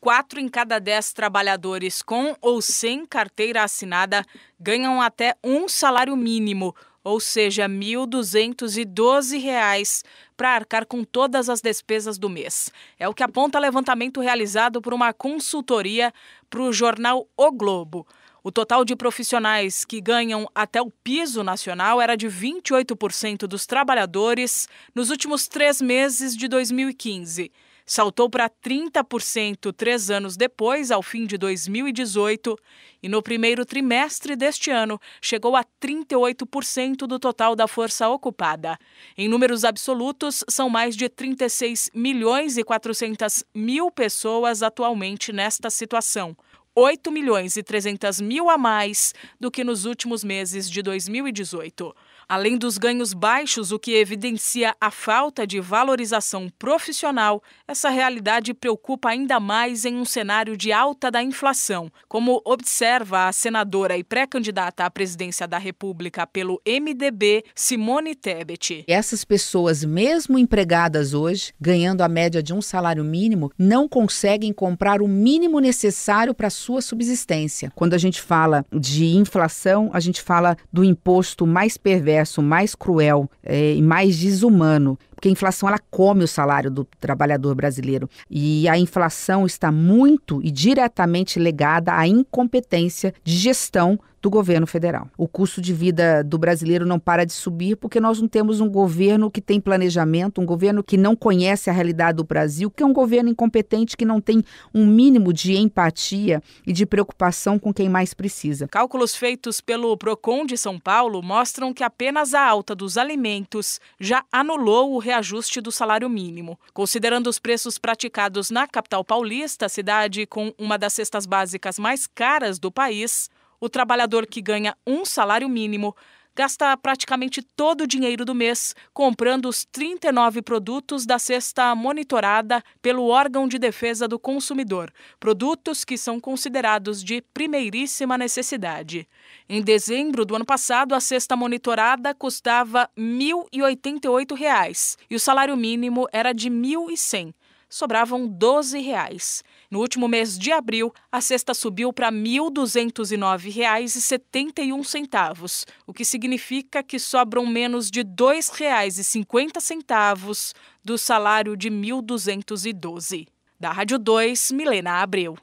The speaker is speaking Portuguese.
quatro em cada dez trabalhadores com ou sem carteira assinada ganham até um salário mínimo, ou seja, R$ 1.212 para arcar com todas as despesas do mês. É o que aponta levantamento realizado por uma consultoria para o jornal O Globo. O total de profissionais que ganham até o piso nacional era de 28% dos trabalhadores nos últimos três meses de 2015 saltou para 30% três anos depois, ao fim de 2018, e no primeiro trimestre deste ano chegou a 38% do total da força ocupada. Em números absolutos, são mais de 36 milhões e 400 mil pessoas atualmente nesta situação. 8 milhões e 300 mil a mais do que nos últimos meses de 2018. Além dos ganhos baixos, o que evidencia a falta de valorização profissional, essa realidade preocupa ainda mais em um cenário de alta da inflação, como observa a senadora e pré-candidata à presidência da República pelo MDB, Simone Tebet. Essas pessoas, mesmo empregadas hoje, ganhando a média de um salário mínimo, não conseguem comprar o mínimo necessário para sua subsistência. Quando a gente fala de inflação, a gente fala do imposto mais perverso, mais cruel é, e mais desumano porque a inflação ela come o salário do trabalhador brasileiro. E a inflação está muito e diretamente ligada à incompetência de gestão do governo federal. O custo de vida do brasileiro não para de subir porque nós não temos um governo que tem planejamento, um governo que não conhece a realidade do Brasil, que é um governo incompetente que não tem um mínimo de empatia e de preocupação com quem mais precisa. Cálculos feitos pelo Procon de São Paulo mostram que apenas a alta dos alimentos já anulou o reajuste do salário mínimo. Considerando os preços praticados na capital paulista, cidade com uma das cestas básicas mais caras do país, o trabalhador que ganha um salário mínimo gasta praticamente todo o dinheiro do mês comprando os 39 produtos da cesta monitorada pelo órgão de defesa do consumidor, produtos que são considerados de primeiríssima necessidade. Em dezembro do ano passado, a cesta monitorada custava R$ 1.088 reais, e o salário mínimo era de R$ 1.100 sobravam R$ 12. Reais. No último mês de abril, a cesta subiu para R$ 1.209,71, o que significa que sobram menos de R$ 2,50 do salário de R$ 1.212. Da Rádio 2, Milena Abreu.